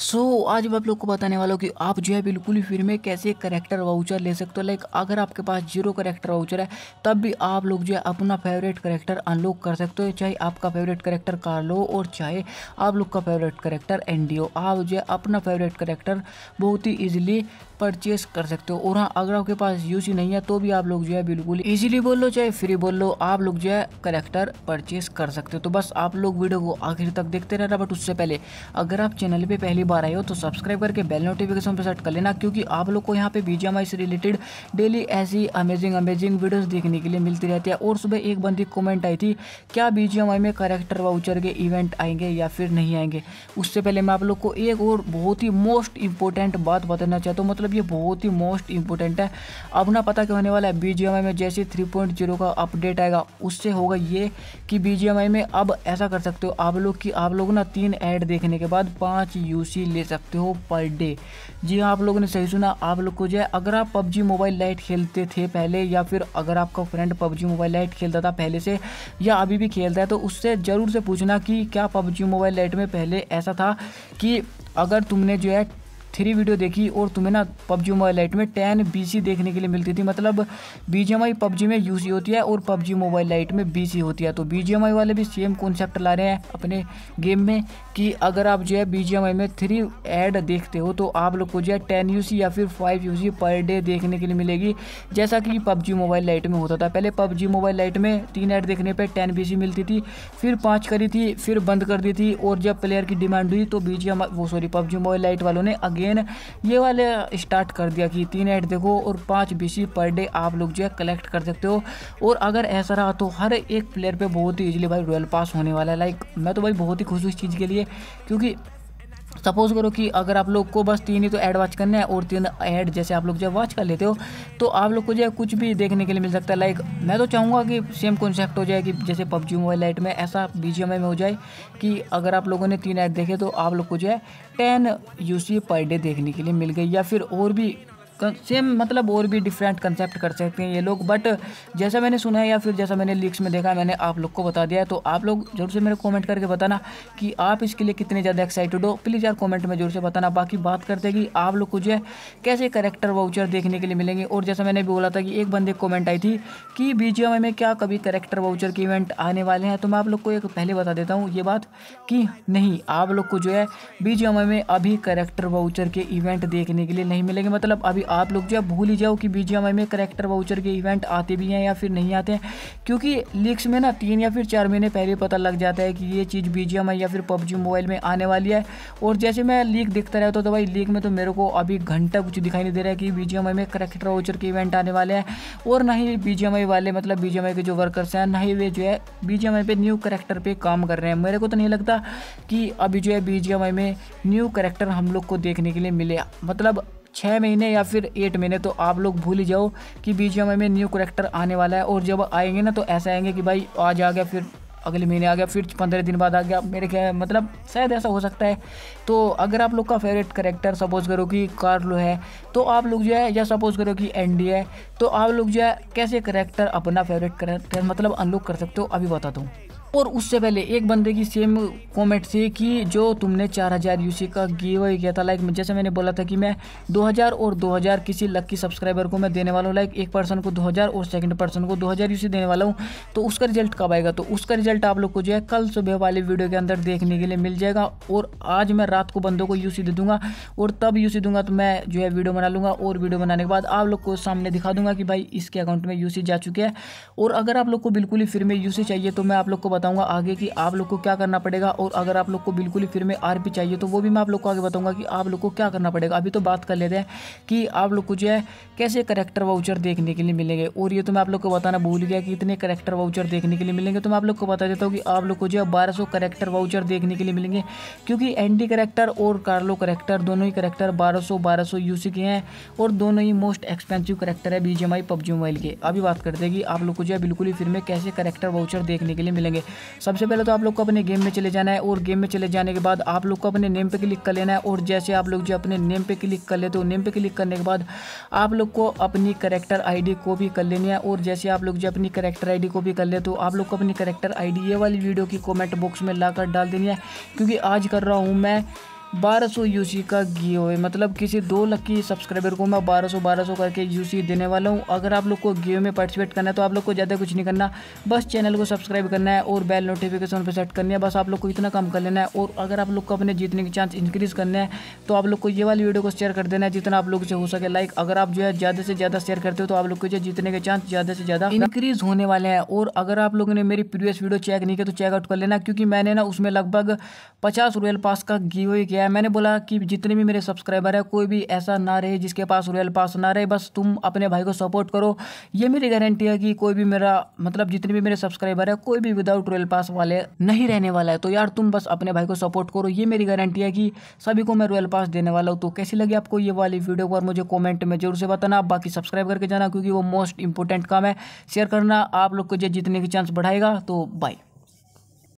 सो so, आज मैं आप लोग को बताने वाला हूँ कि आप जो है बिल्कुल ही फ्री में कैसे करेक्टर वाउचर ले सकते हो लाइक अगर आपके पास जीरो करेक्टर वाउचर है तब भी आप लोग जो है अपना फेवरेट करेक्टर अनलॉक कर सकते हो चाहे आपका फेवरेट करेक्टर कार्लो और चाहे आप लोग का फेवरेट करेक्टर एनडीओ आप जो है अपना फेवरेट करेक्टर बहुत ही ईजिली परचेस कर सकते हो और हाँ अगर आपके पास यूज नहीं है तो भी आप लोग जो है बिल्कुल ईजिली बोल लो चाहे फ्री बोल लो आप लोग जो है करेक्टर परचेस कर सकते हो तो बस आप लोग वीडियो को आखिर तक देखते रहना बट उससे पहले अगर आप चैनल पर पहले पहली बार आए हो तो सब्सक्राइब करके बेल नोटिफिकेशन पर सेट कर लेना क्योंकि आप लोग को यहाँ पे बी से रिलेटेड डेली ऐसी अमेजिंग अमेजिंग वीडियोस देखने के लिए मिलती रहती है और सुबह एक बंदी कमेंट आई थी क्या बी में करेक्टर वाउचर के इवेंट आएंगे या फिर नहीं आएंगे उससे पहले मैं आप लोग को एक और बहुत ही मोस्ट इंपॉर्टेंट बात बताना चाहता हूँ मतलब ये बहुत ही मोस्ट इंपॉर्टेंट है अब ना पता क्या होने वाला है बी में जैसे थ्री का अपडेट आएगा उससे होगा ये कि बी में अब ऐसा कर सकते हो आप लोग की आप लोग ना तीन ऐड देखने के बाद पाँच यू खुशी ले सकते हो पर डे जी हाँ आप लोगों ने सही सुना आप लोग को जो है अगर आप पबजी मोबाइल लाइट खेलते थे पहले या फिर अगर आपका फ्रेंड पबजी मोबाइल लाइट खेलता था पहले से या अभी भी खेलता है तो उससे ज़रूर से पूछना कि क्या पबजी मोबाइल लाइट में पहले ऐसा था कि अगर तुमने जो है थ्री वीडियो देखी और तुम्हें ना पबजी मोबाइल लाइट में टेन बी देखने के लिए मिलती थी मतलब बी पबजी में यूज होती है और पबजी मोबाइल लाइट में बी होती है तो बी वाले भी सेम कॉन्सेप्ट ला रहे हैं अपने गेम में कि अगर आप जो है बी में थ्री एड देखते हो तो आप लोग को जो है टेन यू या फिर फाइव यू पर डे देखने के लिए मिलेगी जैसा कि पबजी मोबाइल लाइट में होता था पहले पबजी मोबाइल लाइट में तीन ऐड देखने पर टेन बी मिलती थी फिर पाँच करी थी फिर बंद कर दी थी और जब प्लेयर की डिमांड हुई तो बी वो सॉरी पबजी मोबाइल लाइट वालों ने आगे अगेन ये वाले स्टार्ट कर दिया कि तीन ऐड देखो और पाँच बीसी पर डे आप लोग जो है कलेक्ट कर सकते हो और अगर ऐसा रहा तो हर एक प्लेयर पर बहुत ही ईजिली भाई रोयल पास होने वाला है लाइक मैं तो भाई बहुत ही खुश हूँ इस चीज़ के लिए क्योंकि सपोज़ करो कि अगर आप लोग को बस तीन ही तो ऐड वॉच करने हैं और तीन ऐड जैसे आप लोग जब वॉच कर लेते हो तो आप लोग को जो है कुछ भी देखने के लिए मिल सकता है लाइक मैं तो चाहूँगा कि सेम कॉन्सेप्ट हो जाए कि जैसे पबजी मोबाइल लाइट में ऐसा बी में हो जाए कि अगर आप लोगों ने तीन ऐड देखे तो आप लोग को जो है टेन यू पर डे देखने के लिए मिल गई या फिर और भी सेम मतलब और भी डिफरेंट कंसेप्ट कर सकते हैं ये लोग बट जैसा मैंने सुना है या फिर जैसा मैंने लीक्स में देखा मैंने आप लोग को बता दिया है तो आप लोग जरूर से मेरे कमेंट करके बताना कि आप इसके लिए कितने ज़्यादा एक्साइटेड हो प्लीज़ यार कमेंट में जरूर से बताना बाकी बात करते हैं कि आप लोग को जो है कैसे करेक्टर वाउचर देखने के लिए मिलेंगे और जैसा मैंने भी बोला था कि एक बंदे कॉमेंट आई थी कि बी में क्या कभी करेक्टर वाउचर के इवेंट आने वाले हैं तो मैं आप लोग को एक पहले बता देता हूँ ये बात कि नहीं आप लोग को जो है बी में अभी करेक्टर वाउचर के इवेंट देखने के लिए नहीं मिलेंगे मतलब अभी आप लोग जो है भूल ही जाओ कि बी में करेक्टर वाउचर के इवेंट आते भी हैं या फिर नहीं आते हैं क्योंकि लीक्स में ना तीन या फिर चार महीने पहले पता लग जाता है कि ये चीज़ बी या फिर पबजी मोबाइल में आने वाली है और जैसे मैं लीक देखता रहता हूँ तो भाई लीक में तो मेरे को अभी घंटा कुछ दिखाई नहीं दे रहा है कि बी में करेक्टर वाउचर के इवेंट आने वाले हैं और ना ही बी वाले मतलब बी के जो वर्कर्स हैं ना ही वे जो है बी पे न्यू करेक्टर पर काम कर रहे हैं मेरे को तो नहीं लगता कि अभी जो है बी में न्यू करेक्टर हम लोग को देखने के लिए मिले मतलब छः महीने या फिर एट महीने तो आप लोग भूल ही जाओ कि बी में न्यू करेक्टर आने वाला है और जब आएंगे ना तो ऐसे आएंगे कि भाई आज आ गया फिर अगले महीने आ गया फिर पंद्रह दिन बाद आ गया मेरे क्या मतलब शायद ऐसा हो सकता है तो अगर आप लोग का फेवरेट करेक्टर सपोज करो कि कार्लो है तो आप लोग जो है या सपोज करो कि एनडी है तो आप लोग जो है कैसे करेक्टर अपना फेवरेट करेक्टर मतलब अनलॉक कर सकते हो अभी बताता हूँ और उससे पहले एक बंदे की सेम कमेंट थी कि जो तुमने 4000 यूसी का गिव किया था लाइक जैसे मैंने बोला था कि मैं 2000 और 2000 किसी लक्की सब्सक्राइबर को मैं देने वाला हूँ लाइक एक पर्सन को 2000 और सेकंड पर्सन को 2000 यूसी देने वाला हूँ तो उसका रिजल्ट कब आएगा तो उसका रिजल्ट आप लोग को जो है कल सुबह वाली वीडियो के अंदर देखने के लिए मिल जाएगा और आज मैं रात को बंदों को यूसी दे दूँगा और तब यूसी दूंगा तो मैं जो है वीडियो बना लूँगा और वीडियो बनाने के बाद आप लोग को सामने दिखा दूँगा कि भाई इसके अकाउंट में यूसी जा चुके हैं और अगर आप लोग को बिल्कुल ही फिर में यूसी चाहिए तो मैं आप लोग को बताऊंगा आगे कि आप लोग को क्या करना पड़ेगा और अगर आप लोग को बिल्कुल ही फिर में आर चाहिए तो वो भी मैं आप लोग को आगे बताऊंगा कि आप लोग को क्या करना पड़ेगा अभी तो बात कर लेते हैं कि आप लोग को जो है कैसे करेक्टर वाउचर देखने के लिए मिलेंगे और ये तो मैं आप लोग को बताना भूल गया कि इतने करेक्टर वाउचर देखने के लिए मिलेंगे तो मैं आप लोग को बता देता हूँ कि आप लोग को जो है बारह करेक्टर वाउचर देखने के लिए मिलेंगे क्योंकि एंटी करेक्टर और कार्लो करेक्टर दोनों ही करेक्टर बारह सौ बारह सौ यूसी के हैं और दोनों ही मोस्ट एक्सपेंसिव करेक्टर है B G M I PUBG mobile के अभी बात करते हैं कि आप लोग को जो है बिल्कुल ही फिर में कैसे करेक्टर वाउचर देखने के लिए मिलेंगे सबसे पहले तो आप लोग को अपने गेम में चले जाना है और गेम में चले जाने के बाद आप लोग को अपने नेम पे क्लिक कर लेना है और जैसे आप लोग जो अपने नेम पे क्लिक कर लेते हो नेम पे क्लिक करने के बाद आप लोग को अपनी करेक्टर आई कॉपी कर लेनी है और जैसे आप लोग जो अपनी करेक्टर आई कॉपी कर लेते हो आप लोग को अपनी करेक्टर आई ये वाली वीडियो की कॉमेंट बॉक्स में लाकर डाल देनी है क्योंकि आज कर रहा हूँ मैं 1200 सी का हो मतलब किसी दो लकी सब्सक्राइबर को मैं 1200 सौ करके सी देने वाला हूँ अगर आप लोग को गिवे में पार्टिसिपेट करना है तो आप लोग को ज़्यादा कुछ नहीं करना बस चैनल को सब्सक्राइब करना है और बेल नोटिफिकेशन पर सेट करनी है बस आप लोग को इतना काम कर लेना है और अगर आप लोग को अपने जीतने के चांस इंक्रीज़ करने हैं तो आप लोग को ये वाली वीडियो को शेयर कर देना है जितना आप लोग से हो सके लाइक अगर आप जो है ज़्यादा से ज़्यादा शेयर करते हो तो आप लोग को जो जीतने के चांस ज़्यादा से ज़्यादा इंक्रीज़ होने वाले हैं और अगर आप लोगों ने मेरी प्रीवियस वीडियो चेक नहीं किया तो चेकआउट कर लेना क्योंकि मैंने ना उसमें लगभग पचास रुपये पास का गिवे किया गया है मैंने बोला कि जितने भी मेरे सब्सक्राइबर है कोई भी ऐसा ना रहे जिसके पास रॉयल पास ना रहे बस तुम अपने भाई को सपोर्ट करो ये मेरी गारंटी है कि कोई भी मेरा मतलब जितने भी मेरे सब्सक्राइबर है कोई भी विदाउट रॉयल पास वाले नहीं रहने वाला है तो यार तुम बस अपने भाई को सपोर्ट करो ये मेरी गारंटी है कि सभी को मैं रॉयल पास देने वाला हूँ तो कैसी लगी आपको ये वाली वीडियो पर मुझे कॉमेंट में जरूर से बताना आप बाकी सब्सक्राइब करके जाना क्योंकि वो मोस्ट इंपॉर्टेंट काम है शेयर करना आप लोग को जितने की चांस बढ़ाएगा तो बाय